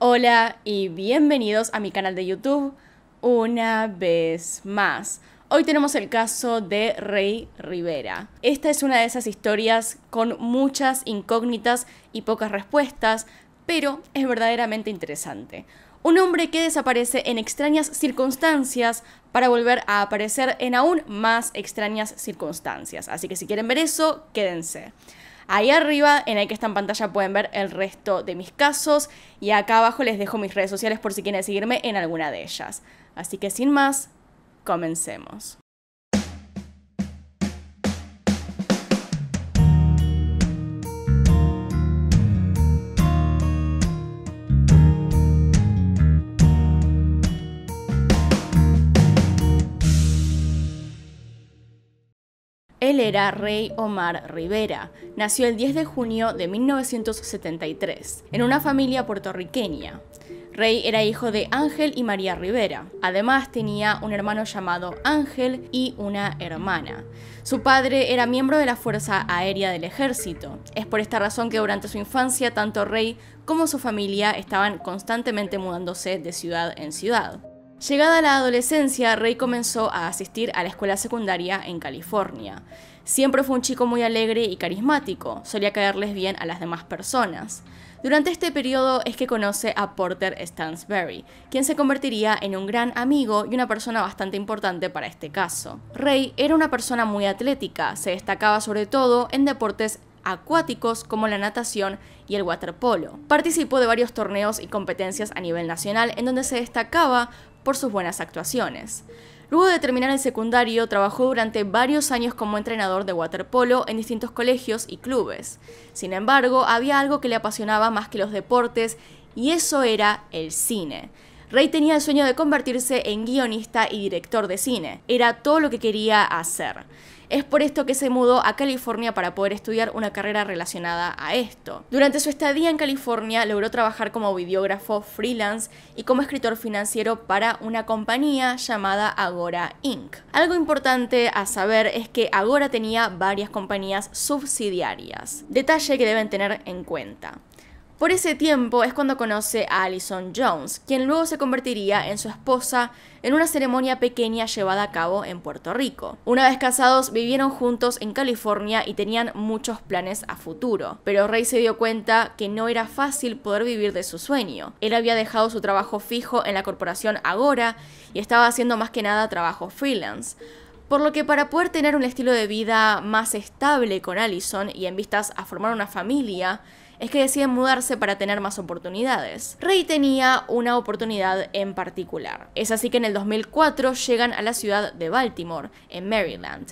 Hola y bienvenidos a mi canal de YouTube una vez más. Hoy tenemos el caso de Rey Rivera. Esta es una de esas historias con muchas incógnitas y pocas respuestas, pero es verdaderamente interesante. Un hombre que desaparece en extrañas circunstancias para volver a aparecer en aún más extrañas circunstancias. Así que si quieren ver eso, quédense. Ahí arriba, en el que está en pantalla, pueden ver el resto de mis casos y acá abajo les dejo mis redes sociales por si quieren seguirme en alguna de ellas. Así que sin más, comencemos. era Rey Omar Rivera. Nació el 10 de junio de 1973, en una familia puertorriqueña. Rey era hijo de Ángel y María Rivera. Además tenía un hermano llamado Ángel y una hermana. Su padre era miembro de la Fuerza Aérea del Ejército. Es por esta razón que durante su infancia tanto Rey como su familia estaban constantemente mudándose de ciudad en ciudad. Llegada la adolescencia, Rey comenzó a asistir a la escuela secundaria en California. Siempre fue un chico muy alegre y carismático, solía caerles bien a las demás personas. Durante este periodo es que conoce a Porter Stansberry, quien se convertiría en un gran amigo y una persona bastante importante para este caso. Ray era una persona muy atlética, se destacaba sobre todo en deportes acuáticos como la natación y el waterpolo. Participó de varios torneos y competencias a nivel nacional en donde se destacaba por sus buenas actuaciones. Luego de terminar el secundario, trabajó durante varios años como entrenador de waterpolo en distintos colegios y clubes. Sin embargo, había algo que le apasionaba más que los deportes y eso era el cine. Rey tenía el sueño de convertirse en guionista y director de cine. Era todo lo que quería hacer. Es por esto que se mudó a California para poder estudiar una carrera relacionada a esto. Durante su estadía en California logró trabajar como videógrafo freelance y como escritor financiero para una compañía llamada Agora Inc. Algo importante a saber es que Agora tenía varias compañías subsidiarias, detalle que deben tener en cuenta. Por ese tiempo es cuando conoce a Allison Jones, quien luego se convertiría en su esposa en una ceremonia pequeña llevada a cabo en Puerto Rico. Una vez casados, vivieron juntos en California y tenían muchos planes a futuro, pero Ray se dio cuenta que no era fácil poder vivir de su sueño. Él había dejado su trabajo fijo en la corporación Agora y estaba haciendo más que nada trabajo freelance. Por lo que para poder tener un estilo de vida más estable con Allison y en vistas a formar una familia, es que deciden mudarse para tener más oportunidades. Rey tenía una oportunidad en particular. Es así que en el 2004 llegan a la ciudad de Baltimore, en Maryland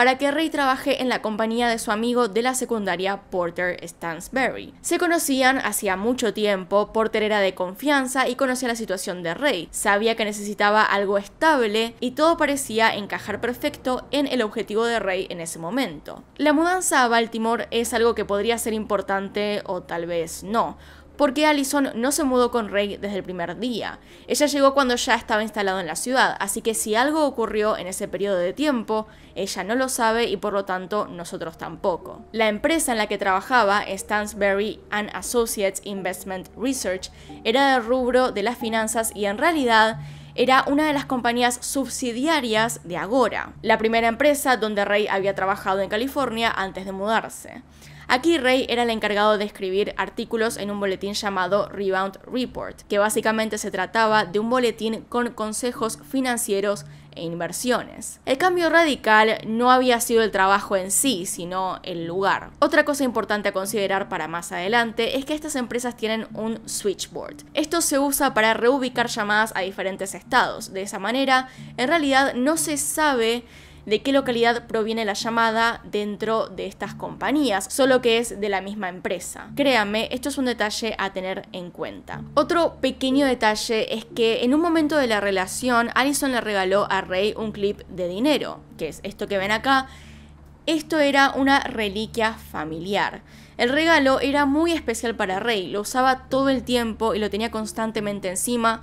para que Ray trabaje en la compañía de su amigo de la secundaria Porter Stansberry. Se conocían hacía mucho tiempo, Porter era de confianza y conocía la situación de Ray. Sabía que necesitaba algo estable y todo parecía encajar perfecto en el objetivo de Ray en ese momento. La mudanza a Baltimore es algo que podría ser importante o tal vez no porque Allison no se mudó con Ray desde el primer día. Ella llegó cuando ya estaba instalado en la ciudad, así que si algo ocurrió en ese periodo de tiempo, ella no lo sabe y por lo tanto nosotros tampoco. La empresa en la que trabajaba, Stansberry and Associates Investment Research, era del rubro de las finanzas y en realidad era una de las compañías subsidiarias de Agora, la primera empresa donde Ray había trabajado en California antes de mudarse. Aquí Rey era el encargado de escribir artículos en un boletín llamado Rebound Report, que básicamente se trataba de un boletín con consejos financieros e inversiones. El cambio radical no había sido el trabajo en sí, sino el lugar. Otra cosa importante a considerar para más adelante es que estas empresas tienen un switchboard. Esto se usa para reubicar llamadas a diferentes estados. De esa manera, en realidad no se sabe de qué localidad proviene la llamada dentro de estas compañías, solo que es de la misma empresa. Créanme, esto es un detalle a tener en cuenta. Otro pequeño detalle es que en un momento de la relación, Allison le regaló a Ray un clip de dinero, que es esto que ven acá. Esto era una reliquia familiar. El regalo era muy especial para Rey, lo usaba todo el tiempo y lo tenía constantemente encima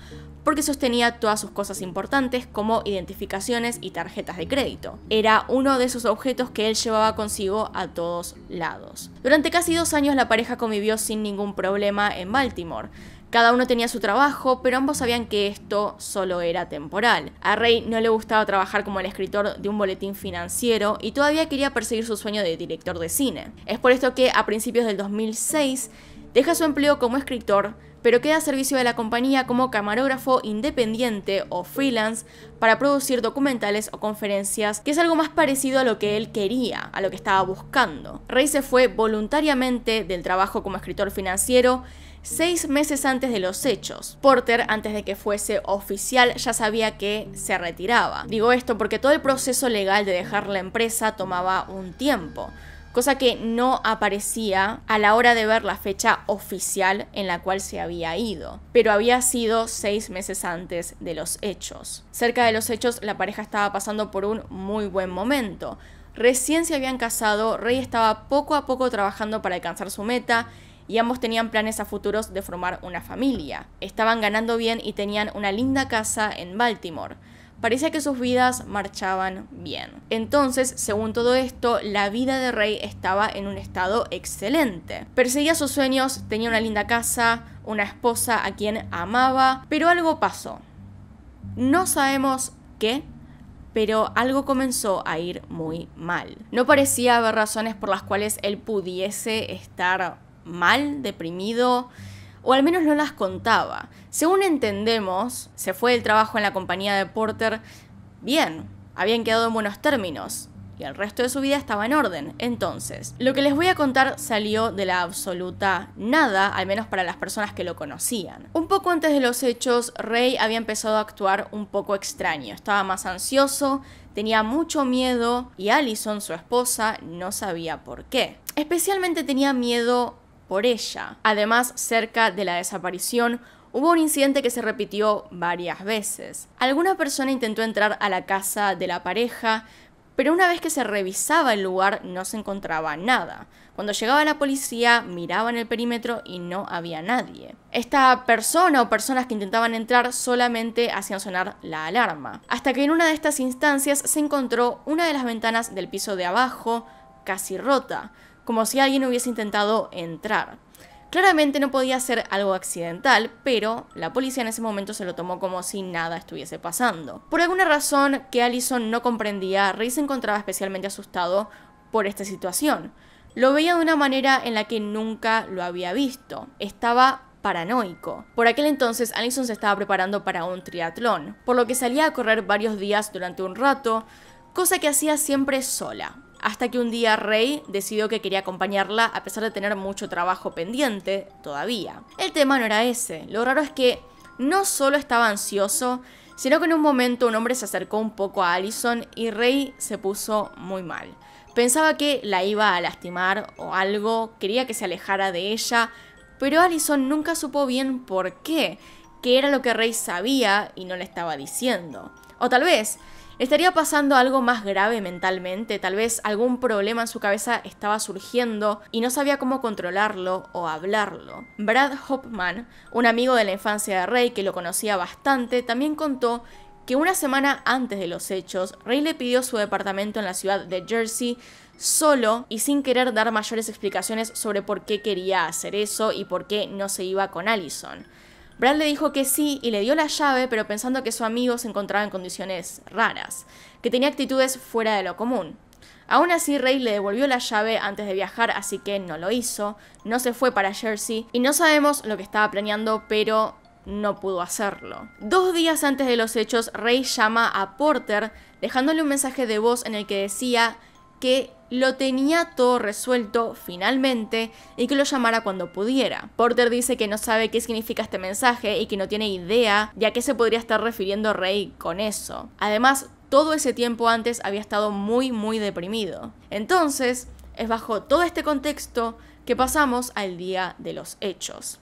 porque sostenía todas sus cosas importantes como identificaciones y tarjetas de crédito. Era uno de esos objetos que él llevaba consigo a todos lados. Durante casi dos años la pareja convivió sin ningún problema en Baltimore. Cada uno tenía su trabajo, pero ambos sabían que esto solo era temporal. A Ray no le gustaba trabajar como el escritor de un boletín financiero y todavía quería perseguir su sueño de director de cine. Es por esto que a principios del 2006 deja su empleo como escritor pero queda a servicio de la compañía como camarógrafo independiente o freelance para producir documentales o conferencias, que es algo más parecido a lo que él quería, a lo que estaba buscando. Rey se fue voluntariamente del trabajo como escritor financiero seis meses antes de los hechos. Porter, antes de que fuese oficial, ya sabía que se retiraba. Digo esto porque todo el proceso legal de dejar la empresa tomaba un tiempo cosa que no aparecía a la hora de ver la fecha oficial en la cual se había ido, pero había sido seis meses antes de los hechos. Cerca de los hechos, la pareja estaba pasando por un muy buen momento. Recién se habían casado, Rey estaba poco a poco trabajando para alcanzar su meta, y ambos tenían planes a futuros de formar una familia. Estaban ganando bien y tenían una linda casa en Baltimore parecía que sus vidas marchaban bien. Entonces, según todo esto, la vida de Rey estaba en un estado excelente. Perseguía sus sueños, tenía una linda casa, una esposa a quien amaba, pero algo pasó. No sabemos qué, pero algo comenzó a ir muy mal. No parecía haber razones por las cuales él pudiese estar mal, deprimido, o al menos no las contaba. Según entendemos, se fue el trabajo en la compañía de Porter bien, habían quedado en buenos términos, y el resto de su vida estaba en orden. Entonces, lo que les voy a contar salió de la absoluta nada, al menos para las personas que lo conocían. Un poco antes de los hechos, Ray había empezado a actuar un poco extraño, estaba más ansioso, tenía mucho miedo y Allison, su esposa, no sabía por qué. Especialmente tenía miedo por ella. Además, cerca de la desaparición, Hubo un incidente que se repitió varias veces. Alguna persona intentó entrar a la casa de la pareja, pero una vez que se revisaba el lugar no se encontraba nada. Cuando llegaba la policía miraban el perímetro y no había nadie. Esta persona o personas que intentaban entrar solamente hacían sonar la alarma. Hasta que en una de estas instancias se encontró una de las ventanas del piso de abajo casi rota, como si alguien hubiese intentado entrar. Claramente no podía ser algo accidental, pero la policía en ese momento se lo tomó como si nada estuviese pasando. Por alguna razón que Allison no comprendía, Ray se encontraba especialmente asustado por esta situación. Lo veía de una manera en la que nunca lo había visto. Estaba paranoico. Por aquel entonces, Allison se estaba preparando para un triatlón, por lo que salía a correr varios días durante un rato, cosa que hacía siempre sola hasta que un día Rey decidió que quería acompañarla a pesar de tener mucho trabajo pendiente todavía. El tema no era ese, lo raro es que no solo estaba ansioso, sino que en un momento un hombre se acercó un poco a Allison y Rey se puso muy mal. Pensaba que la iba a lastimar o algo, quería que se alejara de ella, pero Allison nunca supo bien por qué, qué era lo que Rey sabía y no le estaba diciendo. O tal vez estaría pasando algo más grave mentalmente, tal vez algún problema en su cabeza estaba surgiendo y no sabía cómo controlarlo o hablarlo. Brad Hopman, un amigo de la infancia de Ray que lo conocía bastante, también contó que una semana antes de los hechos, Ray le pidió su departamento en la ciudad de Jersey solo y sin querer dar mayores explicaciones sobre por qué quería hacer eso y por qué no se iba con Allison. Brad le dijo que sí y le dio la llave, pero pensando que su amigo se encontraba en condiciones raras, que tenía actitudes fuera de lo común. Aún así, Ray le devolvió la llave antes de viajar, así que no lo hizo, no se fue para Jersey y no sabemos lo que estaba planeando, pero no pudo hacerlo. Dos días antes de los hechos, Ray llama a Porter dejándole un mensaje de voz en el que decía que lo tenía todo resuelto finalmente y que lo llamara cuando pudiera. Porter dice que no sabe qué significa este mensaje y que no tiene idea de a qué se podría estar refiriendo Rey con eso. Además, todo ese tiempo antes había estado muy muy deprimido. Entonces, es bajo todo este contexto que pasamos al día de los hechos.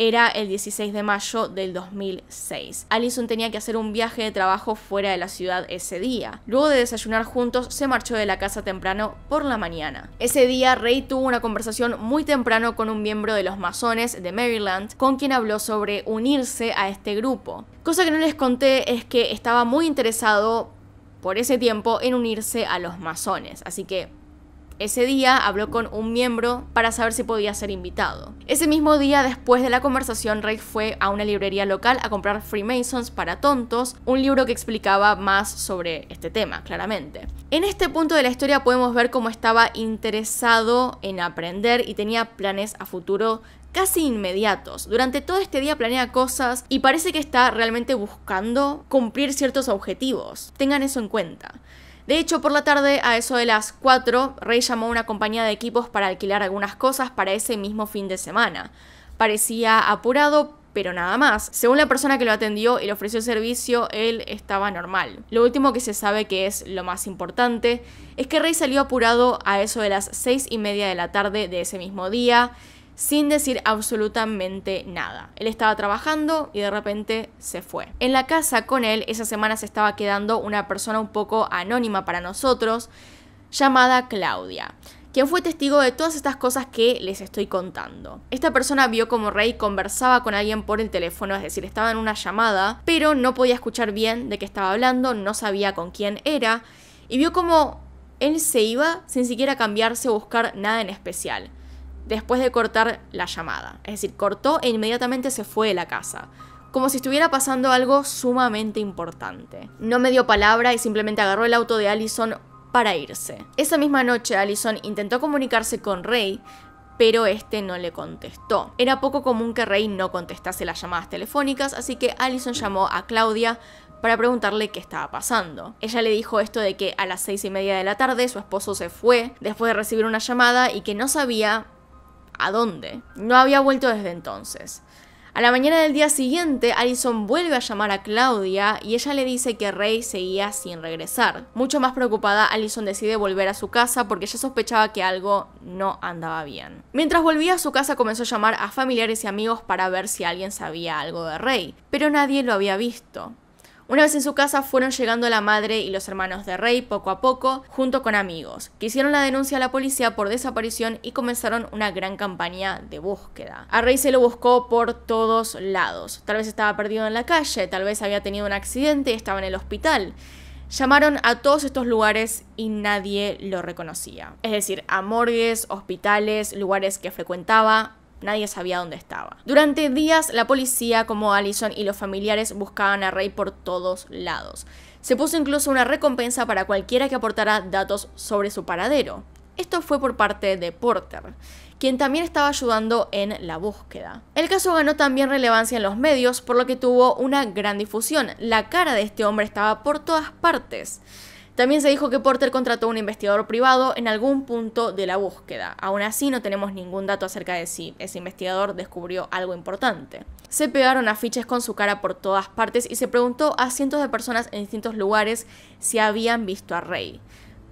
era el 16 de mayo del 2006. Allison tenía que hacer un viaje de trabajo fuera de la ciudad ese día. Luego de desayunar juntos, se marchó de la casa temprano por la mañana. Ese día, Ray tuvo una conversación muy temprano con un miembro de los masones de Maryland, con quien habló sobre unirse a este grupo. Cosa que no les conté es que estaba muy interesado por ese tiempo en unirse a los masones, así que ese día habló con un miembro para saber si podía ser invitado. Ese mismo día, después de la conversación, Ray fue a una librería local a comprar Freemasons para tontos, un libro que explicaba más sobre este tema, claramente. En este punto de la historia podemos ver cómo estaba interesado en aprender y tenía planes a futuro casi inmediatos. Durante todo este día planea cosas y parece que está realmente buscando cumplir ciertos objetivos. Tengan eso en cuenta. De hecho, por la tarde, a eso de las 4, Rey llamó a una compañía de equipos para alquilar algunas cosas para ese mismo fin de semana. Parecía apurado, pero nada más. Según la persona que lo atendió y le ofreció el servicio, él estaba normal. Lo último que se sabe que es lo más importante es que Rey salió apurado a eso de las 6 y media de la tarde de ese mismo día sin decir absolutamente nada. Él estaba trabajando y de repente se fue. En la casa con él esa semana se estaba quedando una persona un poco anónima para nosotros, llamada Claudia quien fue testigo de todas estas cosas que les estoy contando. Esta persona vio como Rey conversaba con alguien por el teléfono, es decir, estaba en una llamada, pero no podía escuchar bien de qué estaba hablando, no sabía con quién era, y vio como él se iba sin siquiera cambiarse o buscar nada en especial después de cortar la llamada. Es decir, cortó e inmediatamente se fue de la casa. Como si estuviera pasando algo sumamente importante. No me dio palabra y simplemente agarró el auto de Allison para irse. Esa misma noche Allison intentó comunicarse con Ray, pero este no le contestó. Era poco común que Ray no contestase las llamadas telefónicas, así que Allison llamó a Claudia para preguntarle qué estaba pasando. Ella le dijo esto de que a las seis y media de la tarde su esposo se fue después de recibir una llamada y que no sabía ¿A dónde? No había vuelto desde entonces. A la mañana del día siguiente, Allison vuelve a llamar a Claudia y ella le dice que Rey seguía sin regresar. Mucho más preocupada, Allison decide volver a su casa porque ya sospechaba que algo no andaba bien. Mientras volvía a su casa, comenzó a llamar a familiares y amigos para ver si alguien sabía algo de Rey, pero nadie lo había visto. Una vez en su casa fueron llegando la madre y los hermanos de Rey poco a poco, junto con amigos, que hicieron la denuncia a la policía por desaparición y comenzaron una gran campaña de búsqueda. A Rey se lo buscó por todos lados. Tal vez estaba perdido en la calle, tal vez había tenido un accidente y estaba en el hospital. Llamaron a todos estos lugares y nadie lo reconocía. Es decir, a morgues, hospitales, lugares que frecuentaba, Nadie sabía dónde estaba. Durante días, la policía, como Allison y los familiares, buscaban a Ray por todos lados. Se puso incluso una recompensa para cualquiera que aportara datos sobre su paradero. Esto fue por parte de Porter, quien también estaba ayudando en la búsqueda. El caso ganó también relevancia en los medios, por lo que tuvo una gran difusión. La cara de este hombre estaba por todas partes. También se dijo que Porter contrató a un investigador privado en algún punto de la búsqueda. Aún así, no tenemos ningún dato acerca de si ese investigador descubrió algo importante. Se pegaron afiches con su cara por todas partes y se preguntó a cientos de personas en distintos lugares si habían visto a Rey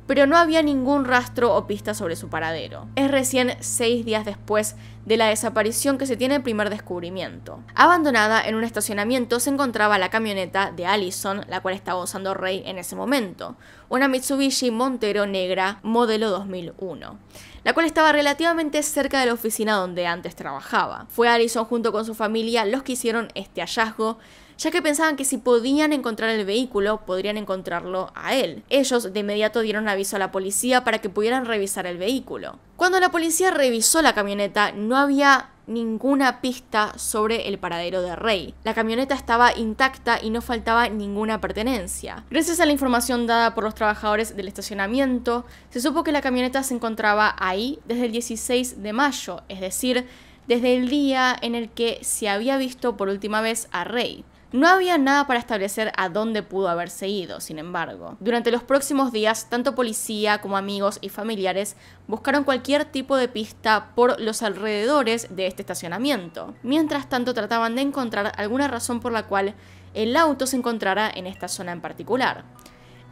pero no había ningún rastro o pista sobre su paradero. Es recién seis días después de la desaparición que se tiene el primer descubrimiento. Abandonada en un estacionamiento se encontraba la camioneta de Allison, la cual estaba usando Rey en ese momento, una Mitsubishi Montero negra modelo 2001 la cual estaba relativamente cerca de la oficina donde antes trabajaba. Fue Allison junto con su familia los que hicieron este hallazgo, ya que pensaban que si podían encontrar el vehículo, podrían encontrarlo a él. Ellos de inmediato dieron aviso a la policía para que pudieran revisar el vehículo. Cuando la policía revisó la camioneta, no había ninguna pista sobre el paradero de Rey. La camioneta estaba intacta y no faltaba ninguna pertenencia. Gracias a la información dada por los trabajadores del estacionamiento, se supo que la camioneta se encontraba ahí desde el 16 de mayo, es decir, desde el día en el que se había visto por última vez a Rey. No había nada para establecer a dónde pudo haberse ido, sin embargo. Durante los próximos días, tanto policía como amigos y familiares buscaron cualquier tipo de pista por los alrededores de este estacionamiento. Mientras tanto, trataban de encontrar alguna razón por la cual el auto se encontrara en esta zona en particular.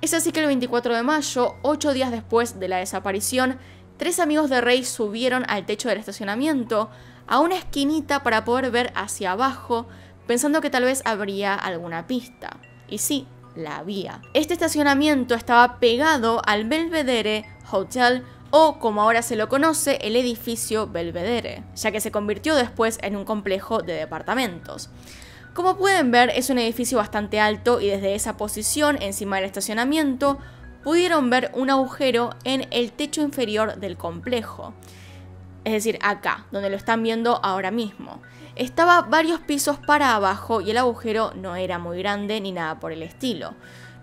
Es así que el 24 de mayo, ocho días después de la desaparición, tres amigos de Rey subieron al techo del estacionamiento, a una esquinita para poder ver hacia abajo pensando que tal vez habría alguna pista. Y sí, la había. Este estacionamiento estaba pegado al Belvedere Hotel o como ahora se lo conoce, el edificio Belvedere, ya que se convirtió después en un complejo de departamentos. Como pueden ver, es un edificio bastante alto y desde esa posición, encima del estacionamiento, pudieron ver un agujero en el techo inferior del complejo es decir, acá, donde lo están viendo ahora mismo. Estaba varios pisos para abajo y el agujero no era muy grande ni nada por el estilo.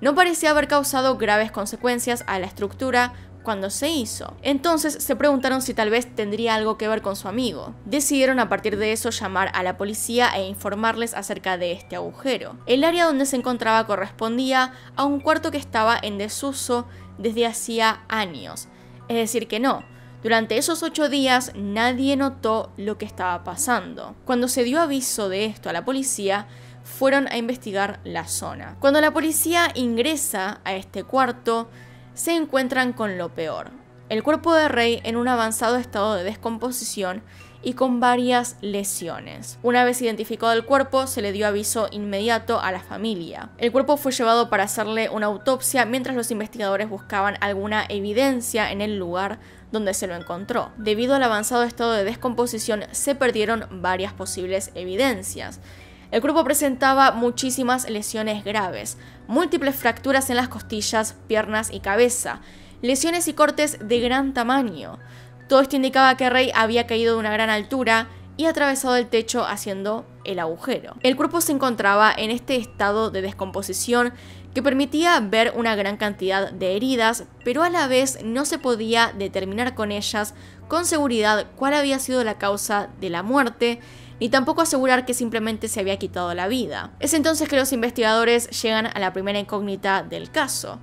No parecía haber causado graves consecuencias a la estructura cuando se hizo. Entonces se preguntaron si tal vez tendría algo que ver con su amigo. Decidieron a partir de eso llamar a la policía e informarles acerca de este agujero. El área donde se encontraba correspondía a un cuarto que estaba en desuso desde hacía años. Es decir, que no, durante esos ocho días nadie notó lo que estaba pasando. Cuando se dio aviso de esto a la policía, fueron a investigar la zona. Cuando la policía ingresa a este cuarto, se encuentran con lo peor. El cuerpo de Rey en un avanzado estado de descomposición y con varias lesiones. Una vez identificado el cuerpo, se le dio aviso inmediato a la familia. El cuerpo fue llevado para hacerle una autopsia mientras los investigadores buscaban alguna evidencia en el lugar donde se lo encontró. Debido al avanzado estado de descomposición, se perdieron varias posibles evidencias. El cuerpo presentaba muchísimas lesiones graves, múltiples fracturas en las costillas, piernas y cabeza, lesiones y cortes de gran tamaño. Todo esto indicaba que Rey había caído de una gran altura y atravesado el techo haciendo el agujero. El cuerpo se encontraba en este estado de descomposición que permitía ver una gran cantidad de heridas, pero a la vez no se podía determinar con ellas con seguridad cuál había sido la causa de la muerte, ni tampoco asegurar que simplemente se había quitado la vida. Es entonces que los investigadores llegan a la primera incógnita del caso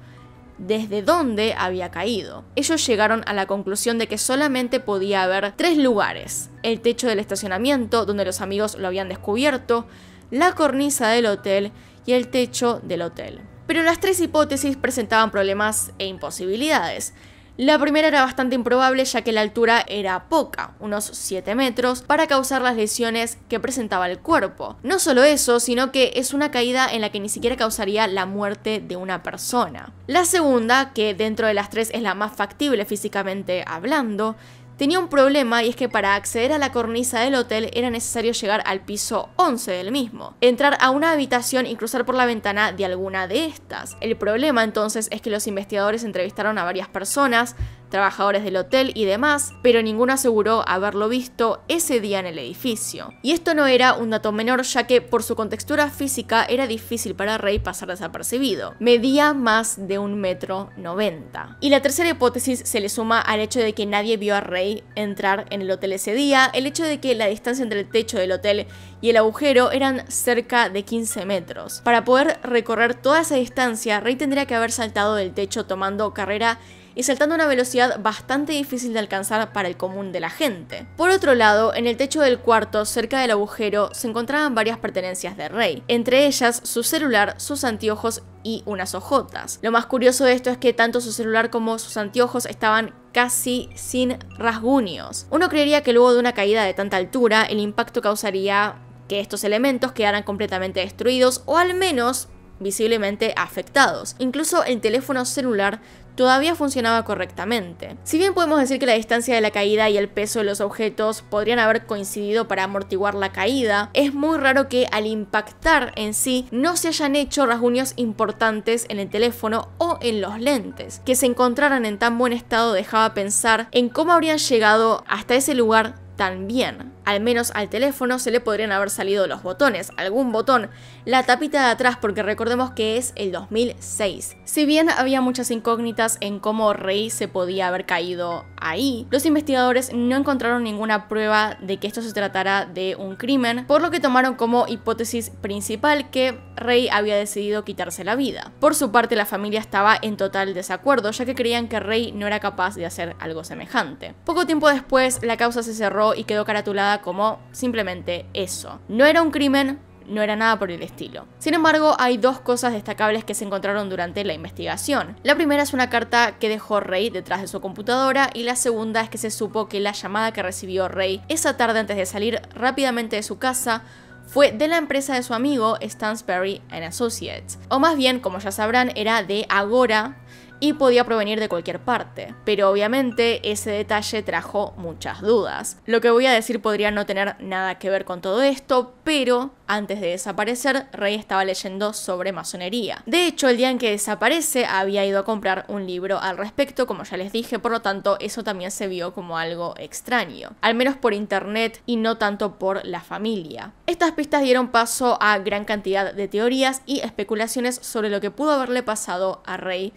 desde dónde había caído. Ellos llegaron a la conclusión de que solamente podía haber tres lugares. El techo del estacionamiento, donde los amigos lo habían descubierto, la cornisa del hotel y el techo del hotel. Pero las tres hipótesis presentaban problemas e imposibilidades. La primera era bastante improbable ya que la altura era poca, unos 7 metros, para causar las lesiones que presentaba el cuerpo. No solo eso, sino que es una caída en la que ni siquiera causaría la muerte de una persona. La segunda, que dentro de las tres es la más factible físicamente hablando, tenía un problema y es que para acceder a la cornisa del hotel era necesario llegar al piso 11 del mismo, entrar a una habitación y cruzar por la ventana de alguna de estas. El problema entonces es que los investigadores entrevistaron a varias personas, trabajadores del hotel y demás, pero ninguno aseguró haberlo visto ese día en el edificio. Y esto no era un dato menor ya que por su contextura física era difícil para Rey pasar desapercibido. Medía más de un metro noventa. Y la tercera hipótesis se le suma al hecho de que nadie vio a Rey entrar en el hotel ese día, el hecho de que la distancia entre el techo del hotel y el agujero eran cerca de 15 metros. Para poder recorrer toda esa distancia, Rey tendría que haber saltado del techo tomando carrera y saltando a una velocidad bastante difícil de alcanzar para el común de la gente. Por otro lado, en el techo del cuarto, cerca del agujero, se encontraban varias pertenencias de Rey, entre ellas su celular, sus anteojos y unas hojotas. Lo más curioso de esto es que tanto su celular como sus anteojos estaban casi sin rasguños. Uno creería que luego de una caída de tanta altura, el impacto causaría que estos elementos quedaran completamente destruidos o al menos visiblemente afectados. Incluso el teléfono celular todavía funcionaba correctamente. Si bien podemos decir que la distancia de la caída y el peso de los objetos podrían haber coincidido para amortiguar la caída, es muy raro que al impactar en sí no se hayan hecho rasguños importantes en el teléfono o en los lentes. Que se encontraran en tan buen estado dejaba pensar en cómo habrían llegado hasta ese lugar también. Al menos al teléfono se le podrían haber salido los botones, algún botón, la tapita de atrás porque recordemos que es el 2006. Si bien había muchas incógnitas en cómo Rey se podía haber caído ahí, los investigadores no encontraron ninguna prueba de que esto se tratara de un crimen, por lo que tomaron como hipótesis principal que Rey había decidido quitarse la vida. Por su parte, la familia estaba en total desacuerdo, ya que creían que Rey no era capaz de hacer algo semejante. Poco tiempo después, la causa se cerró y quedó caratulada como simplemente eso. No era un crimen, no era nada por el estilo. Sin embargo, hay dos cosas destacables que se encontraron durante la investigación. La primera es una carta que dejó Rey detrás de su computadora y la segunda es que se supo que la llamada que recibió Rey esa tarde antes de salir rápidamente de su casa fue de la empresa de su amigo Stansberry Associates, o más bien, como ya sabrán, era de Agora, y podía provenir de cualquier parte, pero obviamente ese detalle trajo muchas dudas. Lo que voy a decir podría no tener nada que ver con todo esto, pero antes de desaparecer, Rey estaba leyendo sobre masonería. De hecho, el día en que desaparece había ido a comprar un libro al respecto, como ya les dije, por lo tanto eso también se vio como algo extraño, al menos por internet y no tanto por la familia. Estas pistas dieron paso a gran cantidad de teorías y especulaciones sobre lo que pudo haberle pasado a Rey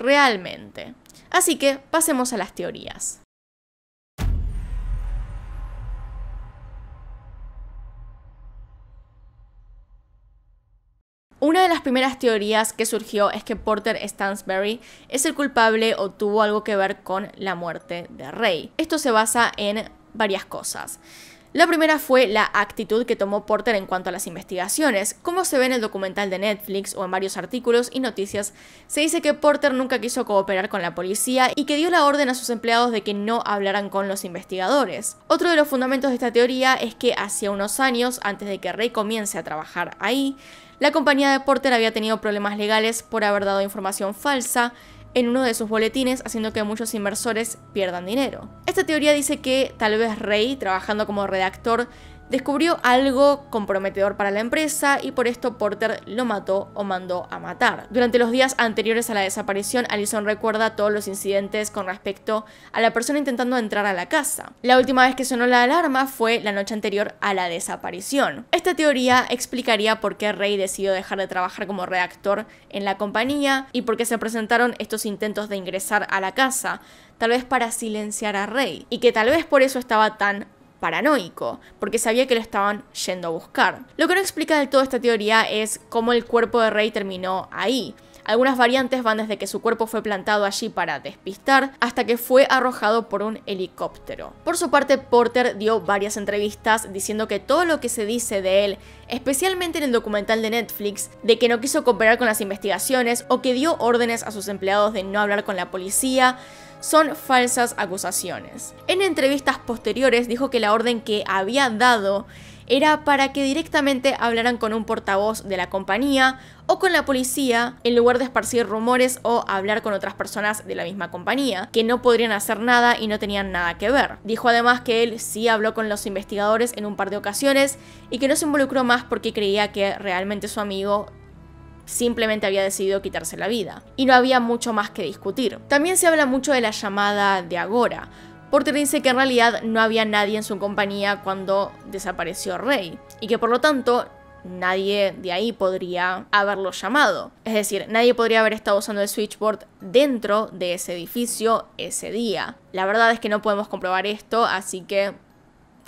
realmente. Así que pasemos a las teorías. Una de las primeras teorías que surgió es que Porter Stansberry es el culpable o tuvo algo que ver con la muerte de Rey. Esto se basa en varias cosas. La primera fue la actitud que tomó Porter en cuanto a las investigaciones. Como se ve en el documental de Netflix o en varios artículos y noticias, se dice que Porter nunca quiso cooperar con la policía y que dio la orden a sus empleados de que no hablaran con los investigadores. Otro de los fundamentos de esta teoría es que hacía unos años, antes de que Ray comience a trabajar ahí, la compañía de Porter había tenido problemas legales por haber dado información falsa en uno de sus boletines, haciendo que muchos inversores pierdan dinero. Esta teoría dice que tal vez Rey, trabajando como redactor descubrió algo comprometedor para la empresa y por esto Porter lo mató o mandó a matar. Durante los días anteriores a la desaparición, Allison recuerda todos los incidentes con respecto a la persona intentando entrar a la casa. La última vez que sonó la alarma fue la noche anterior a la desaparición. Esta teoría explicaría por qué Rey decidió dejar de trabajar como redactor en la compañía y por qué se presentaron estos intentos de ingresar a la casa, tal vez para silenciar a Rey, y que tal vez por eso estaba tan paranoico, porque sabía que lo estaban yendo a buscar. Lo que no explica del todo esta teoría es cómo el cuerpo de Rey terminó ahí. Algunas variantes van desde que su cuerpo fue plantado allí para despistar hasta que fue arrojado por un helicóptero. Por su parte, Porter dio varias entrevistas diciendo que todo lo que se dice de él, especialmente en el documental de Netflix, de que no quiso cooperar con las investigaciones o que dio órdenes a sus empleados de no hablar con la policía, son falsas acusaciones. En entrevistas posteriores dijo que la orden que había dado era para que directamente hablaran con un portavoz de la compañía o con la policía en lugar de esparcir rumores o hablar con otras personas de la misma compañía, que no podrían hacer nada y no tenían nada que ver. Dijo además que él sí habló con los investigadores en un par de ocasiones y que no se involucró más porque creía que realmente su amigo simplemente había decidido quitarse la vida, y no había mucho más que discutir. También se habla mucho de la llamada de Agora. Porque dice que en realidad no había nadie en su compañía cuando desapareció Rey, y que por lo tanto nadie de ahí podría haberlo llamado. Es decir, nadie podría haber estado usando el switchboard dentro de ese edificio ese día. La verdad es que no podemos comprobar esto, así que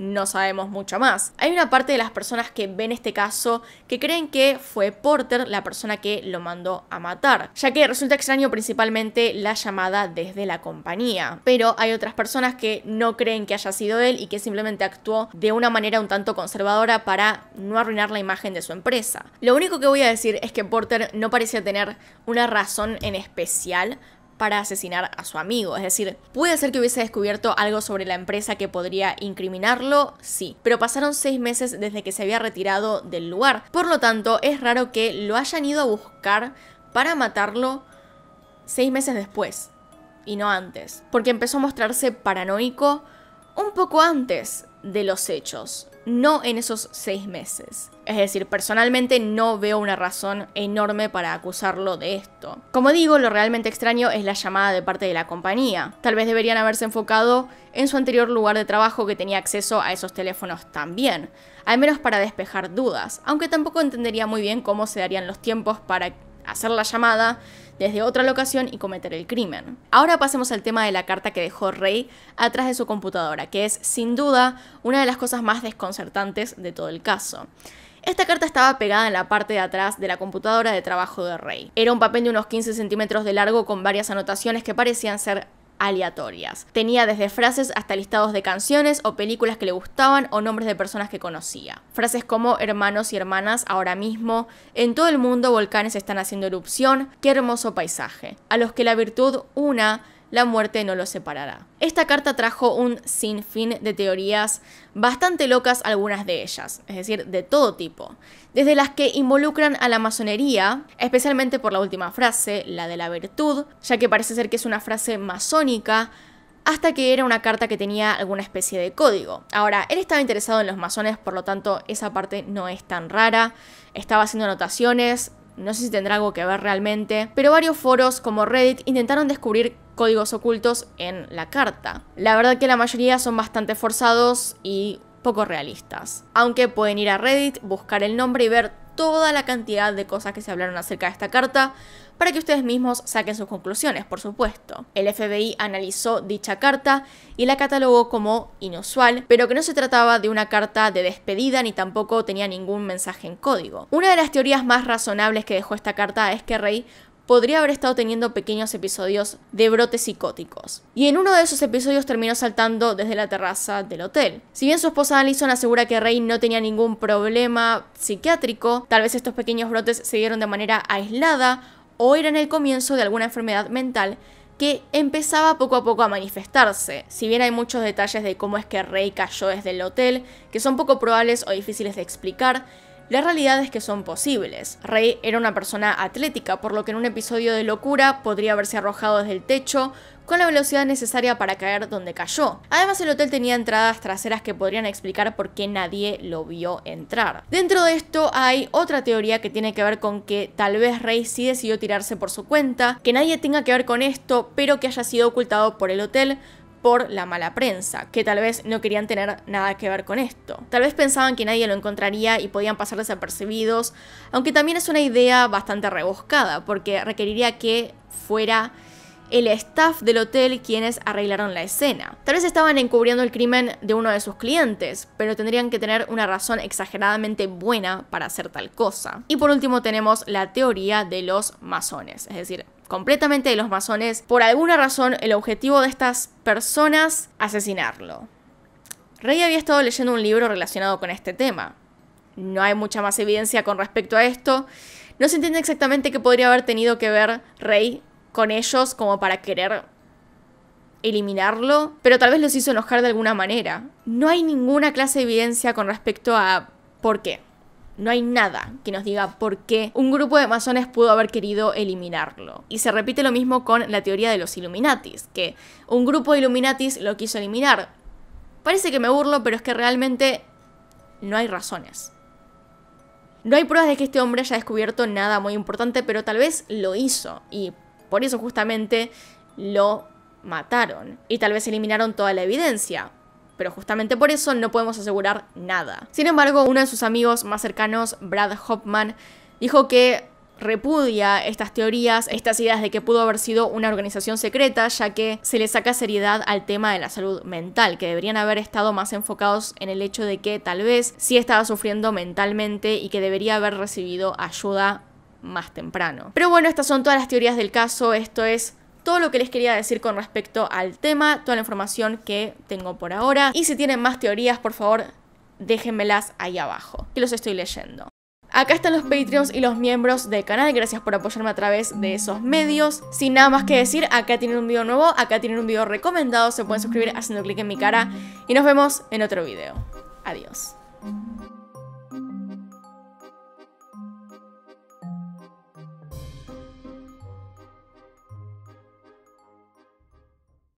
no sabemos mucho más. Hay una parte de las personas que ven este caso que creen que fue Porter la persona que lo mandó a matar, ya que resulta extraño principalmente la llamada desde la compañía. Pero hay otras personas que no creen que haya sido él y que simplemente actuó de una manera un tanto conservadora para no arruinar la imagen de su empresa. Lo único que voy a decir es que Porter no parecía tener una razón en especial para asesinar a su amigo. Es decir, puede ser que hubiese descubierto algo sobre la empresa que podría incriminarlo, sí, pero pasaron seis meses desde que se había retirado del lugar. Por lo tanto, es raro que lo hayan ido a buscar para matarlo seis meses después y no antes, porque empezó a mostrarse paranoico un poco antes de los hechos no en esos seis meses. Es decir, personalmente no veo una razón enorme para acusarlo de esto. Como digo, lo realmente extraño es la llamada de parte de la compañía. Tal vez deberían haberse enfocado en su anterior lugar de trabajo que tenía acceso a esos teléfonos también, al menos para despejar dudas, aunque tampoco entendería muy bien cómo se darían los tiempos para hacer la llamada desde otra locación y cometer el crimen. Ahora pasemos al tema de la carta que dejó Rey atrás de su computadora, que es sin duda una de las cosas más desconcertantes de todo el caso. Esta carta estaba pegada en la parte de atrás de la computadora de trabajo de Rey. Era un papel de unos 15 centímetros de largo con varias anotaciones que parecían ser aleatorias. Tenía desde frases hasta listados de canciones o películas que le gustaban o nombres de personas que conocía. Frases como hermanos y hermanas ahora mismo, en todo el mundo volcanes están haciendo erupción, qué hermoso paisaje, a los que la virtud una la muerte no lo separará. Esta carta trajo un sinfín de teorías bastante locas algunas de ellas, es decir, de todo tipo, desde las que involucran a la masonería, especialmente por la última frase, la de la virtud, ya que parece ser que es una frase masónica, hasta que era una carta que tenía alguna especie de código. Ahora, él estaba interesado en los masones, por lo tanto esa parte no es tan rara, estaba haciendo anotaciones, no sé si tendrá algo que ver realmente, pero varios foros como Reddit intentaron descubrir códigos ocultos en la carta. La verdad que la mayoría son bastante forzados y poco realistas. Aunque pueden ir a Reddit, buscar el nombre y ver toda la cantidad de cosas que se hablaron acerca de esta carta para que ustedes mismos saquen sus conclusiones, por supuesto. El FBI analizó dicha carta y la catalogó como inusual, pero que no se trataba de una carta de despedida ni tampoco tenía ningún mensaje en código. Una de las teorías más razonables que dejó esta carta es que Rey podría haber estado teniendo pequeños episodios de brotes psicóticos. Y en uno de esos episodios terminó saltando desde la terraza del hotel. Si bien su esposa Allison asegura que Rey no tenía ningún problema psiquiátrico, tal vez estos pequeños brotes se dieron de manera aislada o eran el comienzo de alguna enfermedad mental que empezaba poco a poco a manifestarse. Si bien hay muchos detalles de cómo es que Rey cayó desde el hotel, que son poco probables o difíciles de explicar, la realidad es que son posibles. Rey era una persona atlética, por lo que en un episodio de locura podría haberse arrojado desde el techo, con la velocidad necesaria para caer donde cayó. Además el hotel tenía entradas traseras que podrían explicar por qué nadie lo vio entrar. Dentro de esto hay otra teoría que tiene que ver con que tal vez Rey sí decidió tirarse por su cuenta, que nadie tenga que ver con esto, pero que haya sido ocultado por el hotel por la mala prensa, que tal vez no querían tener nada que ver con esto. Tal vez pensaban que nadie lo encontraría y podían pasar desapercibidos, aunque también es una idea bastante rebuscada, porque requeriría que fuera el staff del hotel quienes arreglaron la escena. Tal vez estaban encubriendo el crimen de uno de sus clientes, pero tendrían que tener una razón exageradamente buena para hacer tal cosa. Y por último tenemos la teoría de los masones, es decir, completamente de los masones, por alguna razón el objetivo de estas personas asesinarlo. Rey había estado leyendo un libro relacionado con este tema. No hay mucha más evidencia con respecto a esto. No se entiende exactamente qué podría haber tenido que ver Rey con ellos como para querer eliminarlo, pero tal vez los hizo enojar de alguna manera. No hay ninguna clase de evidencia con respecto a por qué. No hay nada que nos diga por qué un grupo de masones pudo haber querido eliminarlo. Y se repite lo mismo con la teoría de los Illuminatis, que un grupo de Illuminatis lo quiso eliminar. Parece que me burlo, pero es que realmente no hay razones. No hay pruebas de que este hombre haya descubierto nada muy importante, pero tal vez lo hizo, y por eso justamente lo mataron. Y tal vez eliminaron toda la evidencia, pero justamente por eso no podemos asegurar nada. Sin embargo, uno de sus amigos más cercanos, Brad Hoffman, dijo que repudia estas teorías, estas ideas de que pudo haber sido una organización secreta, ya que se le saca seriedad al tema de la salud mental, que deberían haber estado más enfocados en el hecho de que tal vez sí estaba sufriendo mentalmente y que debería haber recibido ayuda más temprano. Pero bueno, estas son todas las teorías del caso, esto es todo lo que les quería decir con respecto al tema, toda la información que tengo por ahora. Y si tienen más teorías, por favor, déjenmelas ahí abajo, que los estoy leyendo. Acá están los Patreons y los miembros del canal, gracias por apoyarme a través de esos medios. Sin nada más que decir, acá tienen un video nuevo, acá tienen un video recomendado, se pueden suscribir haciendo clic en mi cara y nos vemos en otro video. Adiós.